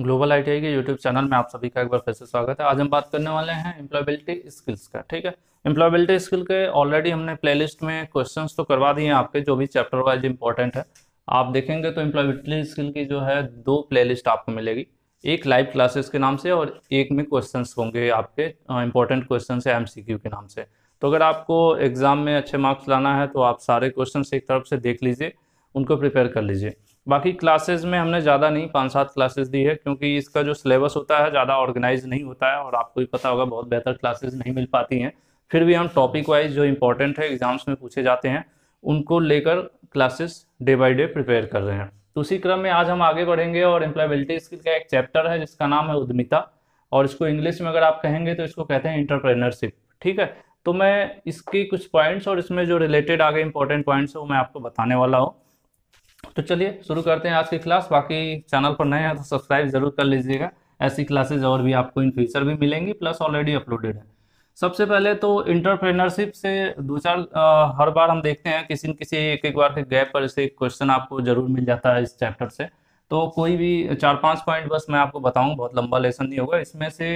global ITI के YouTube channel में आप सभी का एक बार फिर से स्वागत है आज हम बात करने वाले हैं इम्प्लॉयबिलिटी स्किल्स का ठीक है इम्प्लॉयबिलिटी स्किल के ऑलरेडी हमने प्लेलिस्ट में क्वेश्चंस तो करवा दिए हैं आपके जो भी चैप्टर वाइज इंपॉर्टेंट है आप देखेंगे तो इम्प्लॉयबिलिटी स्किल की जो है दो प्ले आपको मिलेगी एक लाइव क्लासेस के नाम से और एक में क्वेश्चन होंगे आपके इंपॉर्टेंट क्वेश्चन है एम के नाम से तो अगर आपको एग्ज़ाम में अच्छे मार्क्स लाना है तो आप सारे क्वेश्चन एक तरफ से देख लीजिए उनको प्रिपेयर कर लीजिए बाकी क्लासेस में हमने ज़्यादा नहीं पाँच सात क्लासेस दी है क्योंकि इसका जो सिलेबस होता है ज़्यादा ऑर्गेनाइज नहीं होता है और आपको भी पता होगा बहुत बेहतर क्लासेस नहीं मिल पाती हैं फिर भी हम टॉपिक वाइज जो इंपॉर्टेंट है एग्जाम्स में पूछे जाते हैं उनको लेकर classes day by day prepare कर रहे हैं तो उसी क्रम में आज हम आगे बढ़ेंगे और एम्प्लॉयबिलिटी स्किल का एक चैप्टर है जिसका नाम है उद्यमिता और इसको इंग्लिश में अगर आप कहेंगे तो इसको कहते हैं इंटरप्रेनरशिप ठीक है तो मैं इसके कुछ पॉइंट्स और इसमें जो रिलेटेड आगे इंपॉर्टेंट पॉइंट्स है वो मैं आपको बताने वाला हूँ तो चलिए शुरू करते हैं आज की क्लास बाकी चैनल पर नए हैं तो सब्सक्राइब जरूर कर लीजिएगा ऐसी क्लासेज और भी आपको इन फ्यूचर भी मिलेंगी प्लस ऑलरेडी अपलोडेड है सबसे पहले तो इंटरप्रेनरशिप से दो चार हर बार हम देखते हैं किसी न किसी एक एक बार के गैप पर से क्वेश्चन आपको जरूर मिल जाता है इस चैप्टर से तो कोई भी चार पांच पॉइंट बस मैं आपको बताऊं बहुत लंबा लेसन नहीं होगा इसमें से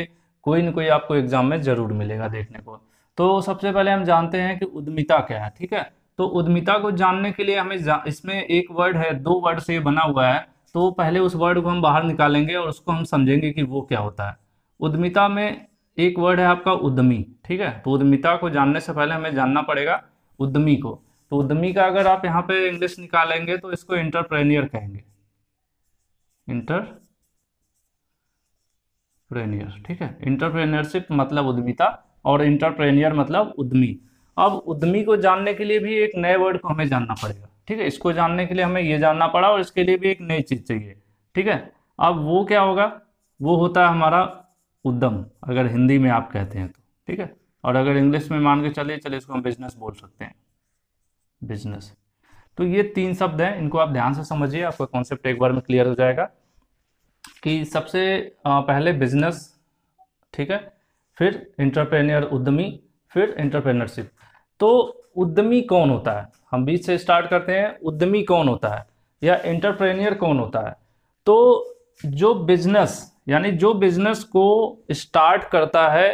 कोई ना कोई आपको एग्जाम में जरूर मिलेगा देखने को तो सबसे पहले हम जानते हैं कि उद्यमिता क्या है ठीक है तो उद्यमिता को जानने के लिए हमें इसमें एक वर्ड है दो वर्ड से बना हुआ है तो पहले उस वर्ड को हम बाहर निकालेंगे और उसको हम समझेंगे कि वो क्या होता है उद्यमिता में एक वर्ड है आपका उद्यमी ठीक है तो उद्यमिता को जानने से पहले हमें जानना पड़ेगा उद्यमी को तो उद्यमी का अगर आप यहाँ पे इंग्लिश निकालेंगे तो इसको इंटरप्रेन्यर कहेंगे इंटरप्रेनियर ठीक है इंटरप्रेनियरशिप मतलब उद्यमिता और इंटरप्रेनियर मतलब उद्यमी अब उद्यमी को जानने के लिए भी एक नए वर्ड को हमें जानना पड़ेगा ठीक है इसको जानने के लिए हमें ये जानना पड़ा और इसके लिए भी एक नई चीज़ चाहिए ठीक है अब वो क्या होगा वो होता है हमारा उद्यम अगर हिंदी में आप कहते हैं तो ठीक है और अगर इंग्लिश में मान के चलिए चलिए इसको हम बिजनेस बोल सकते हैं बिजनेस तो ये तीन शब्द हैं इनको आप ध्यान से समझिए आपका कॉन्सेप्ट एक बार में क्लियर हो जाएगा कि सबसे पहले बिजनेस ठीक है फिर इंटरप्रेन्यर उद्यमी फिर इंटरप्रेनरशिप तो उद्यमी कौन होता है हम बीच से स्टार्ट करते हैं उद्यमी कौन होता है या एंटरप्रेन्यर कौन होता है तो जो बिजनेस यानी जो बिजनेस को स्टार्ट करता है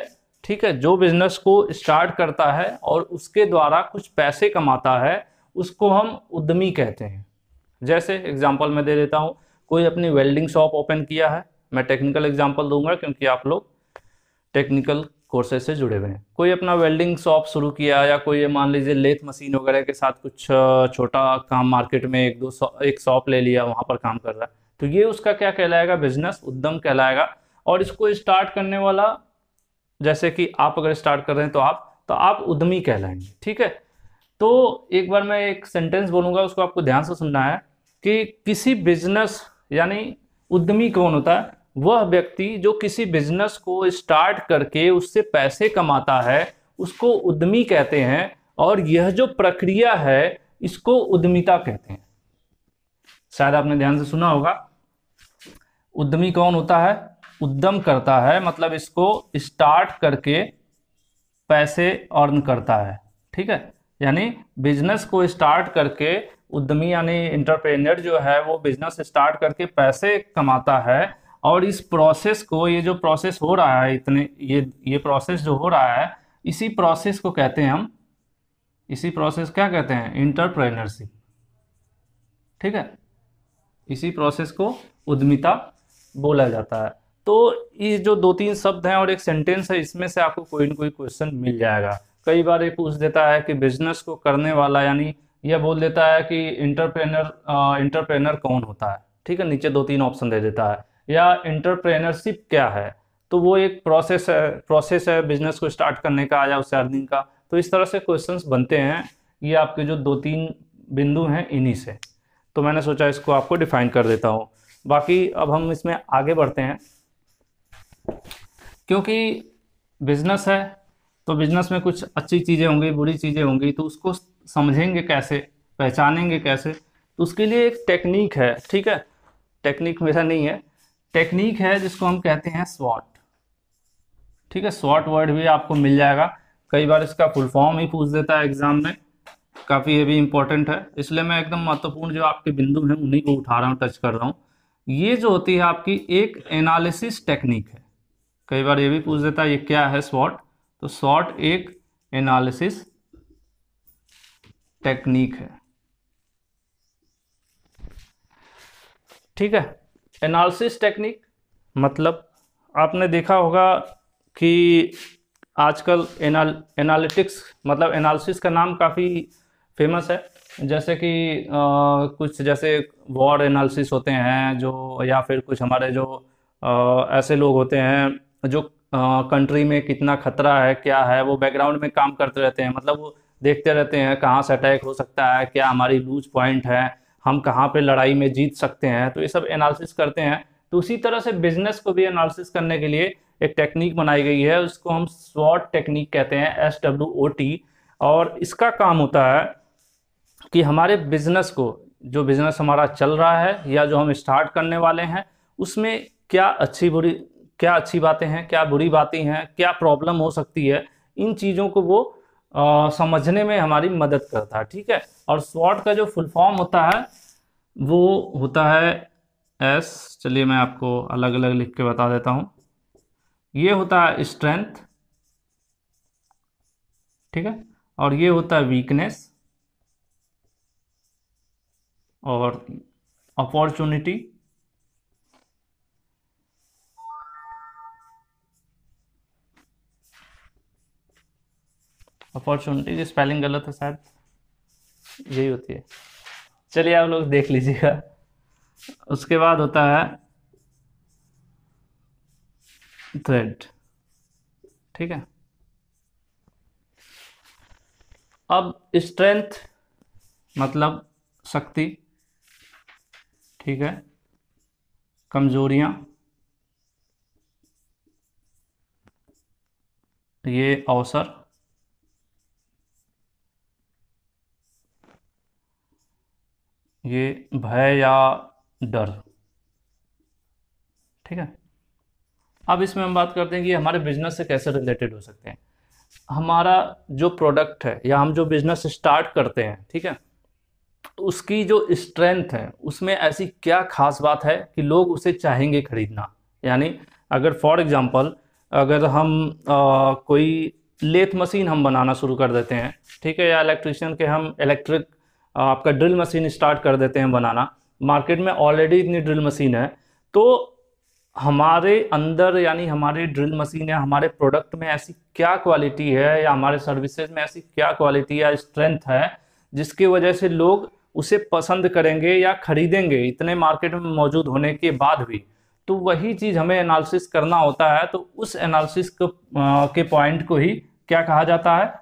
ठीक है जो बिजनेस को स्टार्ट करता है और उसके द्वारा कुछ पैसे कमाता है उसको हम उद्यमी कहते हैं जैसे एग्जाम्पल मैं दे देता हूँ कोई अपनी वेल्डिंग शॉप ओपन किया है मैं टेक्निकल एग्जाम्पल दूंगा क्योंकि आप लोग टेक्निकल कोर्सेज से जुड़े हुए हैं कोई अपना वेल्डिंग शॉप शुरू किया या कोई ये मान लीजिए लेथ मशीन वगैरह के साथ कुछ छोटा काम मार्केट में एक दो एक शॉप ले लिया वहाँ पर काम कर रहा है तो ये उसका क्या कहलाएगा बिजनेस उद्यम कहलाएगा और इसको स्टार्ट करने वाला जैसे कि आप अगर स्टार्ट कर रहे हैं तो आप तो आप उद्यमी कहलाएंगे ठीक है तो एक बार मैं एक सेंटेंस बोलूंगा उसको आपको ध्यान से सुनना है कि किसी बिजनेस यानी उद्यमी कौन होता है वह व्यक्ति जो किसी बिजनेस को स्टार्ट करके उससे पैसे कमाता है उसको उद्यमी कहते हैं और यह जो प्रक्रिया है इसको उद्यमिता कहते हैं शायद आपने ध्यान से सुना होगा उद्यमी कौन होता है उद्यम करता है मतलब इसको स्टार्ट करके पैसे अर्न करता है ठीक है यानी बिजनेस को स्टार्ट करके उद्यमी यानी इंटरप्रेनर जो है वो बिजनेस स्टार्ट करके पैसे कमाता है और इस प्रोसेस को ये जो प्रोसेस हो रहा है इतने ये ये प्रोसेस जो हो रहा है इसी प्रोसेस को कहते हैं हम इसी प्रोसेस क्या कहते हैं इंटरप्रेनरशिप ठीक है इसी प्रोसेस को उद्यमिता बोला जाता है तो ये जो दो तीन शब्द हैं और एक सेंटेंस है इसमें से आपको कोई ना कोई क्वेश्चन मिल जाएगा कई बार ये पूछ देता है कि बिजनेस को करने वाला यानी यह बोल देता है कि इंटरप्रेनर इंटरप्रेनर कौन होता है ठीक है नीचे दो तीन ऑप्शन दे देता है या इंटरप्रेनरशिप क्या है तो वो एक प्रोसेस है प्रोसेस है बिजनेस को स्टार्ट करने का या उससे अर्निंग का तो इस तरह से क्वेश्चंस बनते हैं ये आपके जो दो तीन बिंदु हैं इन्हीं से तो मैंने सोचा इसको आपको डिफाइन कर देता हूँ बाकी अब हम इसमें आगे बढ़ते हैं क्योंकि बिजनेस है तो बिजनेस में कुछ अच्छी चीज़ें होंगी बुरी चीज़ें होंगी तो उसको समझेंगे कैसे पहचानेंगे कैसे तो उसके लिए एक टेक्निक है ठीक है टेक्निक मेरा नहीं है टेक्निक है जिसको हम कहते हैं स्वॉट ठीक है स्वॉट वर्ड भी आपको मिल जाएगा कई बार इसका फुल फॉर्म ही पूछ देता है एग्जाम में काफ़ी ये भी इंपॉर्टेंट है इसलिए मैं एकदम महत्वपूर्ण जो आपके बिंदु हैं उन्हीं को उठा रहा हूँ टच कर रहा हूँ ये जो होती है आपकी एक एनालिसिस टेक्निक है कई बार ये भी पूछ देता है ये क्या है स्वॉट तो स्वॉट एक एनालिसिस टेक्निक है ठीक है एनालिसिस टेक्निक मतलब आपने देखा होगा कि आजकल एनाल एनालिटिक्स मतलब एनालिसिस का नाम काफ़ी फेमस है जैसे कि आ, कुछ जैसे वॉर एनालिसिस होते हैं जो या फिर कुछ हमारे जो आ, ऐसे लोग होते हैं जो कंट्री में कितना खतरा है क्या है वो बैकग्राउंड में काम करते रहते हैं मतलब वो देखते रहते हैं कहाँ से अटैक हो सकता है क्या हमारी लूज पॉइंट है हम कहाँ पे लड़ाई में जीत सकते हैं तो ये सब एनालिसिस करते हैं तो उसी तरह से बिजनेस को भी एनालिसिस करने के लिए एक टेक्निक बनाई गई है उसको हम स्वॉट टेक्निक कहते हैं एस डब्ल्यू ओ टी और इसका काम होता है कि हमारे बिजनेस को जो बिजनेस हमारा चल रहा है या जो हम स्टार्ट करने वाले हैं उसमें क्या अच्छी बुरी क्या अच्छी बातें हैं क्या बुरी बातें हैं क्या प्रॉब्लम हो सकती है इन चीज़ों को वो समझने में हमारी मदद करता है ठीक है और स्वॉट का जो फुल फॉर्म होता है वो होता है एस चलिए मैं आपको अलग अलग लिख के बता देता हूँ ये होता है स्ट्रेंथ ठीक है और ये होता है वीकनेस और अपॉर्चुनिटी अपॉर्चुनिटीज स्पेलिंग गलत है शायद यही होती है चलिए आप लोग देख लीजिएगा उसके बाद होता है थ्रेड ठीक है अब स्ट्रेंथ मतलब शक्ति ठीक है कमजोरियां ये अवसर ये भय या डर ठीक है अब इसमें हम बात करते हैं कि हमारे बिजनेस से कैसे रिलेटेड हो सकते हैं हमारा जो प्रोडक्ट है या हम जो बिजनेस स्टार्ट करते हैं ठीक है उसकी जो स्ट्रेंथ है उसमें ऐसी क्या खास बात है कि लोग उसे चाहेंगे खरीदना यानी अगर फॉर एग्जांपल अगर हम आ, कोई लेथ मशीन हम बनाना शुरू कर देते हैं ठीक है या इलेक्ट्रिशियन के हम इलेक्ट्रिक आपका ड्रिल मशीन स्टार्ट कर देते हैं बनाना मार्केट में ऑलरेडी इतनी ड्रिल मशीन है तो हमारे अंदर यानी हमारे ड्रिल मशीन या हमारे प्रोडक्ट में ऐसी क्या क्वालिटी है या हमारे सर्विसेज में ऐसी क्या क्वालिटी या स्ट्रेंथ है जिसकी वजह से लोग उसे पसंद करेंगे या खरीदेंगे इतने मार्केट में मौजूद होने के बाद भी तो वही चीज़ हमें एनालिसिस करना होता है तो उस एनालिसिस के पॉइंट को ही क्या कहा जाता है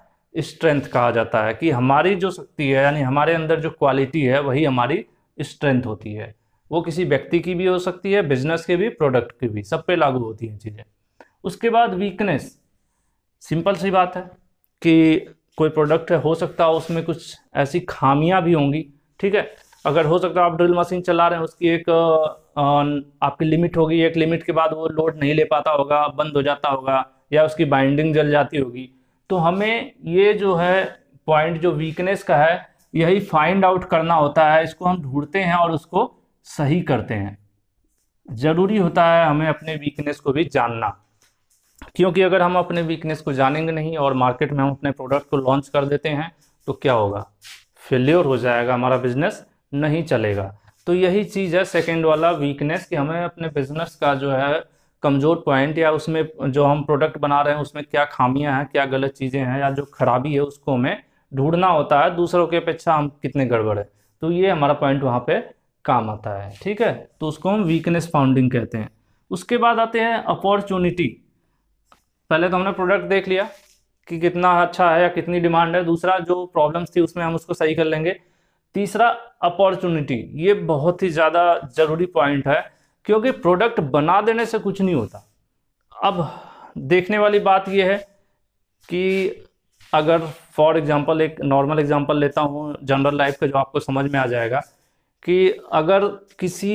स्ट्रेंथ कहा जाता है कि हमारी जो शक्ति है यानी हमारे अंदर जो क्वालिटी है वही हमारी स्ट्रेंथ होती है वो किसी व्यक्ति की भी हो सकती है बिजनेस के भी प्रोडक्ट की भी सब पे लागू होती हैं चीज़ें उसके बाद वीकनेस सिंपल सी बात है कि कोई प्रोडक्ट है हो सकता है उसमें कुछ ऐसी खामियां भी होंगी ठीक है अगर हो सकता है आप ड्रिल मशीन चला रहे हैं उसकी एक आपकी लिमिट होगी एक लिमिट के बाद वो लोड नहीं ले पाता होगा बंद हो जाता होगा या उसकी बाइंडिंग जल जाती होगी तो हमें ये जो है पॉइंट जो वीकनेस का है यही फाइंड आउट करना होता है इसको हम ढूंढते हैं और उसको सही करते हैं ज़रूरी होता है हमें अपने वीकनेस को भी जानना क्योंकि अगर हम अपने वीकनेस को जानेंगे नहीं और मार्केट में हम अपने प्रोडक्ट को लॉन्च कर देते हैं तो क्या होगा फेल्योर हो जाएगा हमारा बिजनेस नहीं चलेगा तो यही चीज़ है सेकेंड वाला वीकनेस कि हमें अपने बिजनेस का जो है कमज़ोर पॉइंट या उसमें जो हम प्रोडक्ट बना रहे हैं उसमें क्या खामियां हैं क्या गलत चीज़ें हैं या जो खराबी है उसको हमें ढूंढना होता है दूसरों के अपेक्षा हम कितने गड़बड़ है तो ये हमारा पॉइंट वहाँ पे काम आता है ठीक है तो उसको हम वीकनेस फाउंडिंग कहते हैं उसके बाद आते हैं अपॉर्चुनिटी पहले तो हमने प्रोडक्ट देख लिया कि कितना अच्छा है या कितनी डिमांड है दूसरा जो प्रॉब्लम्स थी उसमें हम उसको सही कर लेंगे तीसरा अपॉर्चुनिटी ये बहुत ही ज़्यादा ज़रूरी पॉइंट है क्योंकि प्रोडक्ट बना देने से कुछ नहीं होता अब देखने वाली बात यह है कि अगर फॉर एग्ज़ाम्पल एक नॉर्मल एग्ज़ाम्पल लेता हूँ जनरल लाइफ का जो आपको समझ में आ जाएगा कि अगर किसी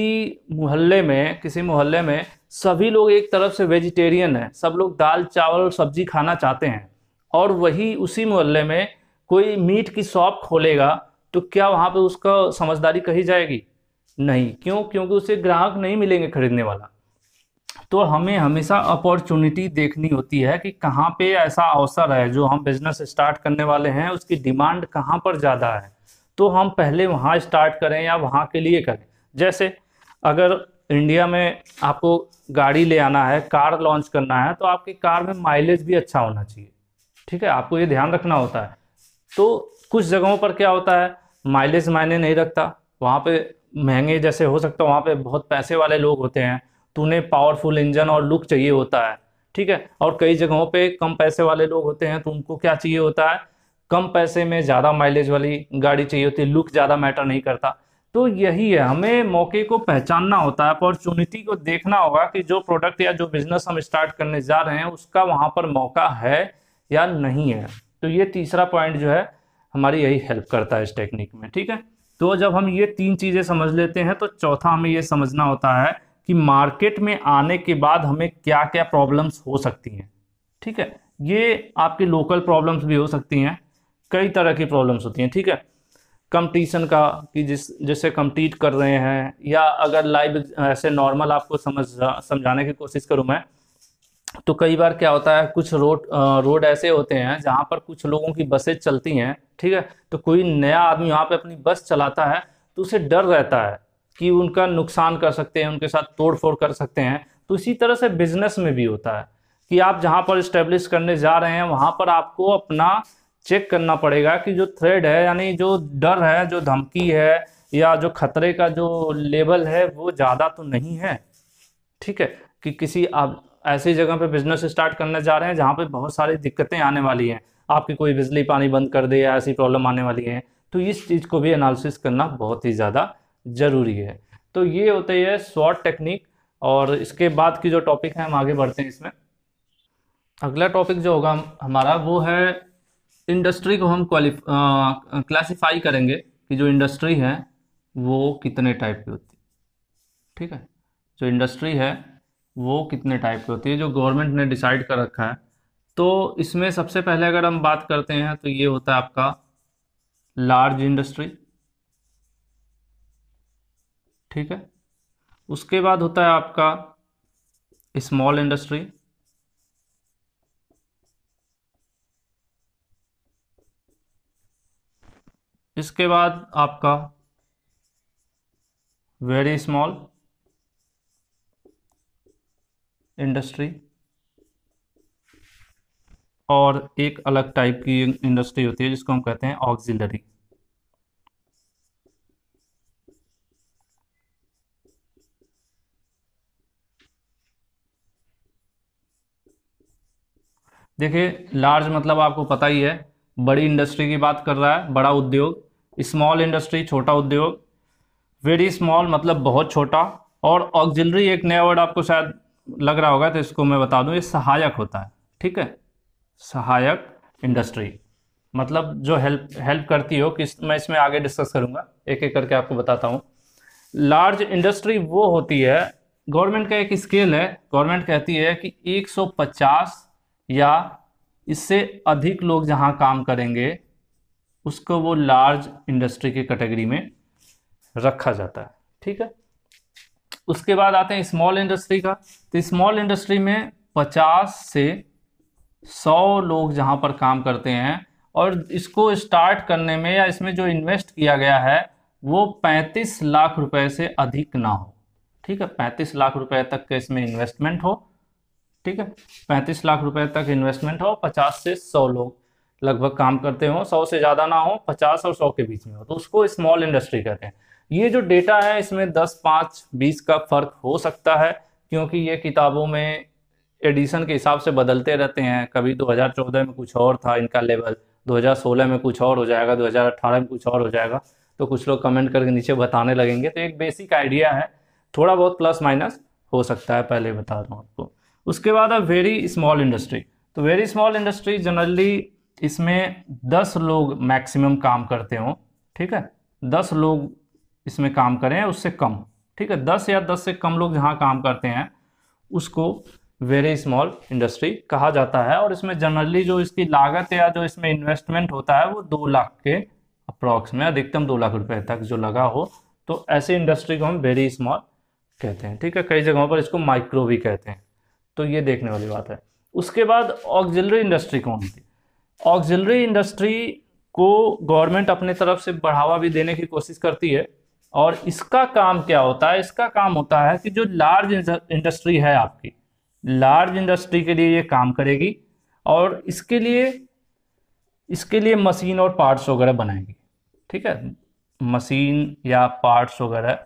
मोहल्ले में किसी मोहल्ले में सभी लोग एक तरफ से वेजिटेरियन हैं सब लोग दाल चावल सब्जी खाना चाहते हैं और वही उसी मोहल्ले में कोई मीट की शॉप खोलेगा तो क्या वहाँ पे उसका समझदारी कही जाएगी नहीं क्यों क्योंकि उसे ग्राहक नहीं मिलेंगे खरीदने वाला तो हमें हमेशा अपॉर्चुनिटी देखनी होती है कि कहाँ पे ऐसा अवसर है जो हम बिजनेस स्टार्ट करने वाले हैं उसकी डिमांड कहाँ पर ज़्यादा है तो हम पहले वहाँ स्टार्ट करें या वहाँ के लिए करें जैसे अगर इंडिया में आपको गाड़ी ले आना है कार लॉन्च करना है तो आपकी कार में माइलेज भी अच्छा होना चाहिए ठीक है आपको ये ध्यान रखना होता है तो कुछ जगहों पर क्या होता है माइलेज मायने नहीं रखता वहाँ पे महंगे जैसे हो सकता है वहाँ पे बहुत पैसे वाले लोग होते हैं तो उन्हें पावरफुल इंजन और लुक चाहिए होता है ठीक है और कई जगहों पे कम पैसे वाले लोग होते हैं तो उनको क्या चाहिए होता है कम पैसे में ज़्यादा माइलेज वाली गाड़ी चाहिए होती है लुक ज़्यादा मैटर नहीं करता तो यही है हमें मौके को पहचानना होता है अपॉर्चुनिटी को देखना होगा कि जो प्रोडक्ट या जो बिजनेस हम स्टार्ट करने जा रहे हैं उसका वहाँ पर मौका है या नहीं है तो ये तीसरा पॉइंट जो है हमारी यही हेल्प करता है इस टेक्निक में ठीक है तो जब हम ये तीन चीज़ें समझ लेते हैं तो चौथा हमें ये समझना होता है कि मार्केट में आने के बाद हमें क्या क्या प्रॉब्लम्स हो सकती हैं ठीक है ये आपकी लोकल प्रॉब्लम्स भी हो सकती हैं कई तरह की प्रॉब्लम्स होती हैं ठीक है कंपटीशन का कि जिस जैसे कंपटीट कर रहे हैं या अगर लाइव ऐसे नॉर्मल आपको समझ समझाने की कोशिश करूँ मैं तो कई बार क्या होता है कुछ रोड रोड ऐसे होते हैं जहाँ पर कुछ लोगों की बसें चलती हैं ठीक है तो कोई नया आदमी वहाँ पे अपनी बस चलाता है तो उसे डर रहता है कि उनका नुकसान कर सकते हैं उनके साथ तोड़फोड़ कर सकते हैं तो इसी तरह से बिजनेस में भी होता है कि आप जहाँ पर इस्टेब्लिश करने जा रहे हैं वहाँ पर आपको अपना चेक करना पड़ेगा कि जो थ्रेड है यानी जो डर है जो धमकी है या जो खतरे का जो लेवल है वो ज़्यादा तो नहीं है ठीक है कि किसी आप ऐसी जगह पे बिजनेस स्टार्ट करने जा रहे हैं जहाँ पे बहुत सारी दिक्कतें आने वाली हैं आपकी कोई बिजली पानी बंद कर दे या ऐसी प्रॉब्लम आने वाली है तो इस चीज़ को भी एनालिसिस करना बहुत ही ज़्यादा ज़रूरी है तो ये होते है शॉर्ट टेक्निक और इसके बाद की जो टॉपिक है हम आगे बढ़ते हैं इसमें अगला टॉपिक जो होगा हमारा वो है इंडस्ट्री को हम क्लासीफाई करेंगे कि जो इंडस्ट्री है वो कितने टाइप की होती है ठीक है जो इंडस्ट्री है वो कितने टाइप की होती है जो गवर्नमेंट ने डिसाइड कर रखा है तो इसमें सबसे पहले अगर हम बात करते हैं तो ये होता है आपका लार्ज इंडस्ट्री ठीक है उसके बाद होता है आपका स्मॉल इंडस्ट्री इसके बाद आपका वेरी स्मॉल इंडस्ट्री और एक अलग टाइप की इंडस्ट्री होती है जिसको हम कहते हैं ऑक्सिलरी देखिए लार्ज मतलब आपको पता ही है बड़ी इंडस्ट्री की बात कर रहा है बड़ा उद्योग स्मॉल इंडस्ट्री छोटा उद्योग वेरी स्मॉल मतलब बहुत छोटा और ऑक्सिलरी एक नया वर्ड आपको शायद लग रहा होगा तो इसको मैं बता दूं ये सहायक होता है ठीक है सहायक इंडस्ट्री मतलब जो हेल्प हेल्प करती हो कि मैं इसमें आगे डिस्कस करूंगा एक एक करके आपको बताता हूँ लार्ज इंडस्ट्री वो होती है गवर्नमेंट का एक स्केल है गवर्नमेंट कहती है कि 150 या इससे अधिक लोग जहाँ काम करेंगे उसको वो लार्ज इंडस्ट्री के कैटेगरी में रखा जाता है ठीक है उसके बाद आते हैं स्मॉल इंडस्ट्री का तो स्मॉल इंडस्ट्री में पचास से सौ लोग जहाँ पर काम करते हैं और इसको स्टार्ट करने में या इसमें जो इन्वेस्ट किया गया है वो पैंतीस लाख रुपए से अधिक ना हो ठीक है पैंतीस लाख रुपए तक के इसमें इन्वेस्टमेंट हो ठीक है पैंतीस लाख रुपए तक इन्वेस्टमेंट हो पचास से सौ लोग लगभग काम करते हो सौ से ज़्यादा ना हो पचास और सौ के बीच में हो तो उसको स्मॉल इंडस्ट्री कहते हैं ये जो डेटा है इसमें दस पाँच बीस का फर्क हो सकता है क्योंकि ये किताबों में एडिशन के हिसाब से बदलते रहते हैं कभी 2014 में कुछ और था इनका लेवल 2016 में कुछ और हो जाएगा 2018 में कुछ और हो जाएगा तो कुछ लोग कमेंट करके नीचे बताने लगेंगे तो एक बेसिक आइडिया है थोड़ा बहुत प्लस माइनस हो सकता है पहले बता रहा हूँ आपको उसके बाद अब वेरी स्मॉल इंडस्ट्री तो वेरी स्मॉल इंडस्ट्री जनरली इसमें दस लोग मैक्सिमम काम करते हों ठीक है दस लोग इसमें काम करें उससे कम ठीक है दस या दस से कम लोग जहाँ काम करते हैं उसको वेरी स्मॉल इंडस्ट्री कहा जाता है और इसमें जनरली जो इसकी लागत या जो इसमें इन्वेस्टमेंट होता है वो दो लाख के अप्रॉक्स में अधिकतम दो लाख रुपए तक जो लगा हो तो ऐसे इंडस्ट्री को हम वेरी स्मॉल कहते हैं ठीक है कई जगहों पर इसको माइक्रो भी कहते हैं तो ये देखने वाली बात है उसके बाद ऑक्जिलरी इंडस्ट्री कौन थी ऑक्जिलरी इंडस्ट्री को गवर्नमेंट अपने तरफ से बढ़ावा भी देने की कोशिश करती है और इसका काम क्या होता है इसका काम होता है कि जो लार्ज इंडस्ट्री है आपकी लार्ज इंडस्ट्री के लिए ये काम करेगी और इसके लिए इसके लिए मशीन और पार्ट्स वगैरह बनाएगी ठीक है मशीन या पार्ट्स वगैरह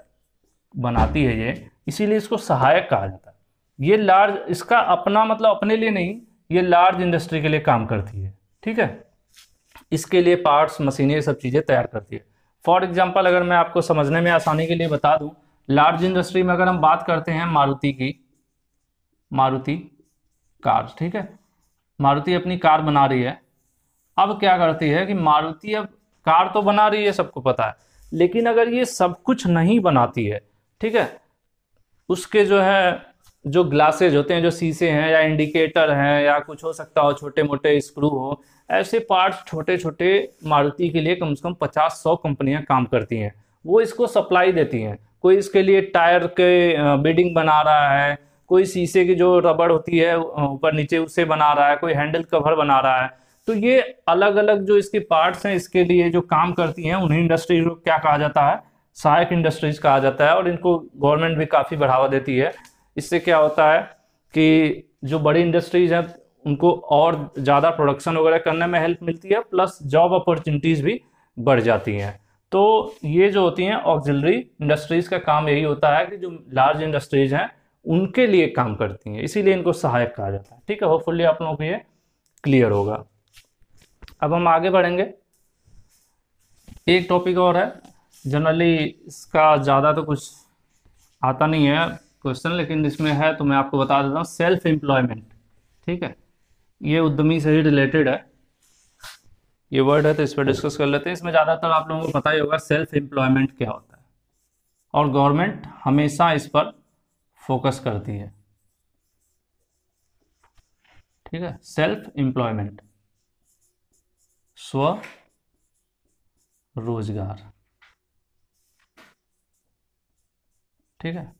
बनाती है ये इसीलिए इसको सहायक कहा जाता है ये लार्ज इसका अपना मतलब अपने लिए नहीं ये लार्ज इंडस्ट्री के लिए काम करती है ठीक है इसके लिए पार्ट्स मशीनें सब चीज़ें तैयार करती है फॉर एग्जाम्पल अगर मैं आपको समझने में आसानी के लिए बता दूं लार्ज इंडस्ट्री में अगर हम बात करते हैं मारुति की मारुति कार ठीक है मारुति अपनी कार बना रही है अब क्या करती है कि मारुति अब कार तो बना रही है सबको पता है लेकिन अगर ये सब कुछ नहीं बनाती है ठीक है उसके जो है जो ग्लासेज होते हैं जो शीशे हैं या इंडिकेटर हैं या कुछ हो सकता हो छोटे मोटे स्क्रू हो ऐसे पार्ट्स छोटे छोटे मारुति के लिए कम से कम पचास सौ कंपनियां काम करती हैं वो इसको सप्लाई देती हैं कोई इसके लिए टायर के बेडिंग बना रहा है कोई शीशे की जो रबड़ होती है ऊपर नीचे उससे बना रहा है कोई हैंडल कवर बना रहा है तो ये अलग अलग जो इसके पार्ट्स हैं इसके लिए जो काम करती हैं उन्हें इंडस्ट्रीज को क्या कहा जाता है सहायक इंडस्ट्रीज कहा जाता है और इनको गवर्नमेंट भी काफ़ी बढ़ावा देती है इससे क्या होता है कि जो बड़ी इंडस्ट्रीज हैं उनको और ज़्यादा प्रोडक्शन वगैरह करने में हेल्प मिलती है प्लस जॉब अपॉर्चुनिटीज़ भी बढ़ जाती हैं तो ये जो होती हैं ऑक्जिलरी इंडस्ट्रीज़ का काम यही होता है कि जो लार्ज इंडस्ट्रीज हैं उनके लिए काम करती हैं इसीलिए इनको सहायक कहा जाता है ठीक है होपफुली आप लोगों को ये क्लियर होगा अब हम आगे बढ़ेंगे एक टॉपिक और है जनरली इसका ज़्यादा तो कुछ आता नहीं है क्वेश्चन लेकिन इसमें है तो मैं आपको बता देता हूँ सेल्फ एम्प्लॉयमेंट ठीक है ये उद्यमी से ही रिलेटेड है ये वर्ड है तो इस पर डिस्कस कर लेते हैं इसमें ज़्यादातर आप लोगों को पता ही होगा सेल्फ एम्प्लॉयमेंट क्या होता है और गवर्नमेंट हमेशा इस पर फोकस करती है ठीक है सेल्फ एम्प्लॉयमेंट स्व रोजगार ठीक है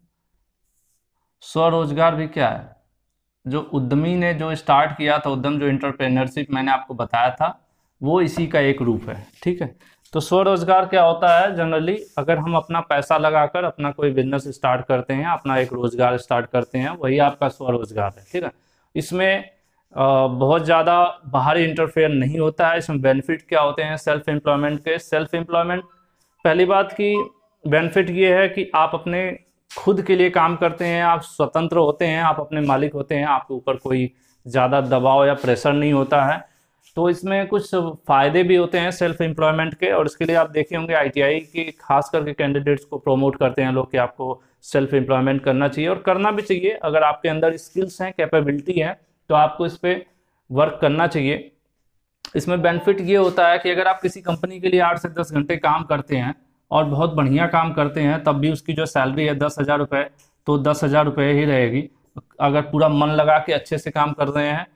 स्वरोजगार भी क्या है जो उद्यमी ने जो स्टार्ट किया था उद्यम जो इंटरप्रेनरशिप मैंने आपको बताया था वो इसी का एक रूप है ठीक है तो स्वरोजगार क्या होता है जनरली अगर हम अपना पैसा लगाकर अपना कोई बिजनेस स्टार्ट करते हैं अपना एक रोजगार स्टार्ट करते हैं वही आपका स्वरोजगार है ठीक है इसमें बहुत ज़्यादा बाहरी इंटरफेयर नहीं होता है इसमें बेनिफिट क्या होते हैं सेल्फ एम्प्लॉयमेंट के सेल्फ एम्प्लॉयमेंट पहली बात की बेनिफिट ये है कि आप अपने खुद के लिए काम करते हैं आप स्वतंत्र होते हैं आप अपने मालिक होते हैं आपके ऊपर कोई ज़्यादा दबाव या प्रेशर नहीं होता है तो इसमें कुछ फ़ायदे भी होते हैं सेल्फ एम्प्लॉयमेंट के और इसके लिए आप देखे होंगे आईटीआई की खास करके कैंडिडेट्स को प्रमोट करते हैं लोग कि आपको सेल्फ एम्प्लॉयमेंट करना चाहिए और करना भी चाहिए अगर आपके अंदर स्किल्स हैं कैपेबिलिटी है तो आपको इस पर वर्क करना चाहिए इसमें बेनिफिट ये होता है कि अगर आप किसी कंपनी के लिए आठ से दस घंटे काम करते हैं और बहुत बढ़िया काम करते हैं तब भी उसकी जो सैलरी है दस हज़ार रुपये तो दस हज़ार रुपये ही रहेगी अगर पूरा मन लगा के अच्छे से काम कर रहे हैं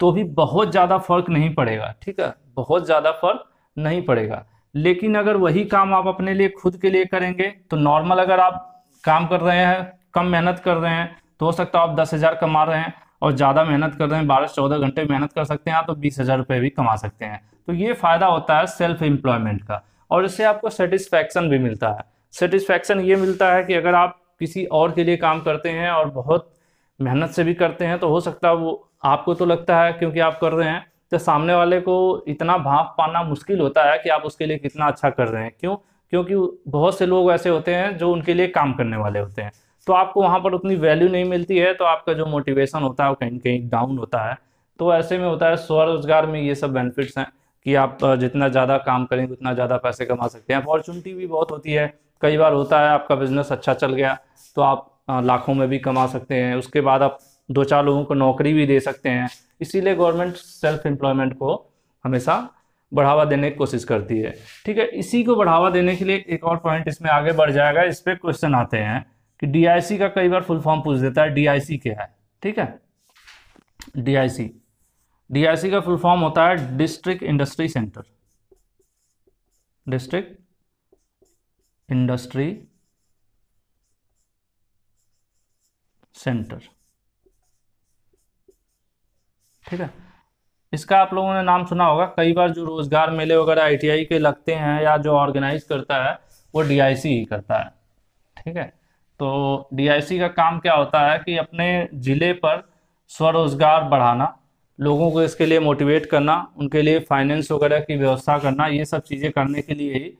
तो भी बहुत ज़्यादा फर्क नहीं पड़ेगा ठीक है बहुत ज़्यादा फर्क नहीं पड़ेगा लेकिन अगर वही काम आप अपने लिए खुद के लिए करेंगे तो नॉर्मल अगर आप काम कर रहे हैं कम मेहनत कर रहे हैं तो हो सकता है आप दस हज़ार कमा रहे हैं और ज़्यादा मेहनत कर रहे हैं बारह चौदह घंटे मेहनत कर सकते हैं तो बीस हज़ार रुपये भी कमा सकते हैं तो ये फ़ायदा होता है सेल्फ एम्प्लॉयमेंट का और इससे आपको सेटिस्फैक्शन भी मिलता है सेटिस्फैक्शन ये मिलता है कि अगर आप किसी और के लिए काम करते हैं और बहुत मेहनत से भी करते हैं तो हो सकता है वो आपको तो लगता है क्योंकि आप कर रहे हैं तो सामने वाले को इतना भाप पाना मुश्किल होता है कि आप उसके लिए कितना अच्छा कर रहे हैं क्यों क्योंकि बहुत से लोग ऐसे होते हैं जो उनके लिए काम करने वाले होते हैं तो आपको वहाँ पर उतनी वैल्यू नहीं मिलती है तो आपका जो मोटिवेशन होता है वो कहीं कहीं डाउन होता है तो ऐसे में होता है स्वरोजगार में ये सब बेनिफिट्स हैं कि आप जितना ज़्यादा काम करेंगे उतना ज़्यादा पैसे कमा सकते हैं अपॉर्चुनिटी भी बहुत होती है कई बार होता है आपका बिजनेस अच्छा चल गया तो आप लाखों में भी कमा सकते हैं उसके बाद आप दो चार लोगों को नौकरी भी दे सकते हैं इसीलिए गवर्नमेंट सेल्फ एम्प्लॉयमेंट को हमेशा बढ़ावा देने की कोशिश करती है ठीक है इसी को बढ़ावा देने के लिए एक और पॉइंट इसमें आगे बढ़ जाएगा इस पर क्वेश्चन आते हैं कि डीआईसी का कई बार फुल फॉर्म पूछ देता है डीआईसी क्या है ठीक है डीआईसी डीआईसी का फुल फॉर्म होता है district industry centre district industry centre ठीक है इसका आप लोगों ने नाम सुना होगा कई बार जो रोजगार मेले वगैरह आईटीआई के लगते हैं या जो ऑर्गेनाइज करता है वो डीआईसी ही करता है ठीक है तो डीआईसी का काम क्या होता है कि अपने ज़िले पर स्वरोजगार बढ़ाना लोगों को इसके लिए मोटिवेट करना उनके लिए फाइनेंस वगैरह की व्यवस्था करना ये सब चीज़ें करने के लिए ही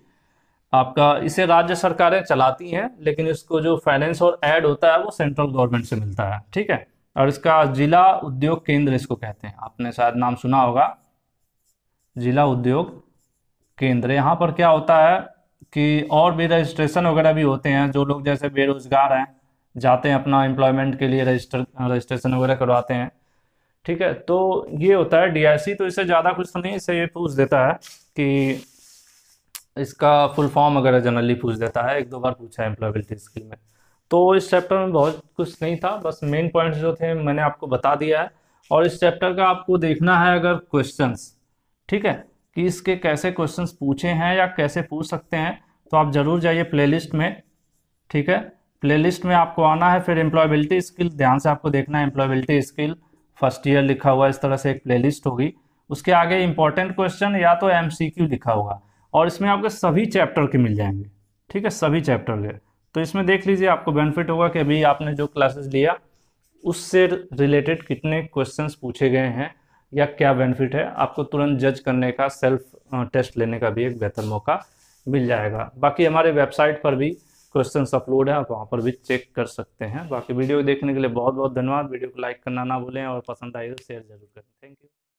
आपका इसे राज्य सरकारें चलाती हैं लेकिन इसको जो फाइनेंस और ऐड होता है वो सेंट्रल गवर्नमेंट से मिलता है ठीक है और इसका जिला उद्योग केंद्र इसको कहते हैं आपने शायद नाम सुना होगा जिला उद्योग केंद्र यहाँ पर क्या होता है कि और भी रजिस्ट्रेशन वगैरह भी होते हैं जो लोग जैसे बेरोजगार हैं जाते हैं अपना एम्प्लॉयमेंट के लिए रजिस्टर रजिस्ट्रेशन वगैरह करवाते हैं ठीक है तो ये होता है डीआईसी तो इससे ज़्यादा कुछ तो नहीं इसे ये पूछ देता है कि इसका फुल फॉर्म अगर जनरली पूछ देता है एक दो बार पूछा है एम्प्लॉयबिलिटी स्किल में तो इस चैप्टर में बहुत कुछ नहीं था बस मेन पॉइंट्स जो थे मैंने आपको बता दिया है और इस चैप्टर का आपको देखना है अगर क्वेश्चंस ठीक है कि इसके कैसे क्वेश्चंस पूछे हैं या कैसे पूछ सकते हैं तो आप ज़रूर जाइए प्ले में ठीक है प्ले में आपको आना है फिर एम्प्लॉयबिलिटी स्किल ध्यान से आपको देखना है एम्प्लॉयबिलिटी स्किल फर्स्ट ईयर लिखा हुआ इस तरह से एक प्लेलिस्ट होगी उसके आगे इंपॉर्टेंट क्वेश्चन या तो एम लिखा होगा और इसमें आपके सभी चैप्टर के मिल जाएंगे ठीक है सभी चैप्टर के तो इसमें देख लीजिए आपको बेनिफिट होगा कि अभी आपने जो क्लासेस लिया उससे रिलेटेड कितने क्वेश्चंस पूछे गए हैं या क्या बेनिफिट है आपको तुरंत जज करने का सेल्फ टेस्ट लेने का भी एक बेहतर मौका मिल जाएगा बाकी हमारे वेबसाइट पर भी क्वेश्चन अपलोड है आप वहाँ पर भी चेक कर सकते हैं बाकी वीडियो देखने के लिए बहुत बहुत धन्यवाद वीडियो को लाइक करना ना भूलें और पसंद आए तो शेयर जरूर करें थैंक यू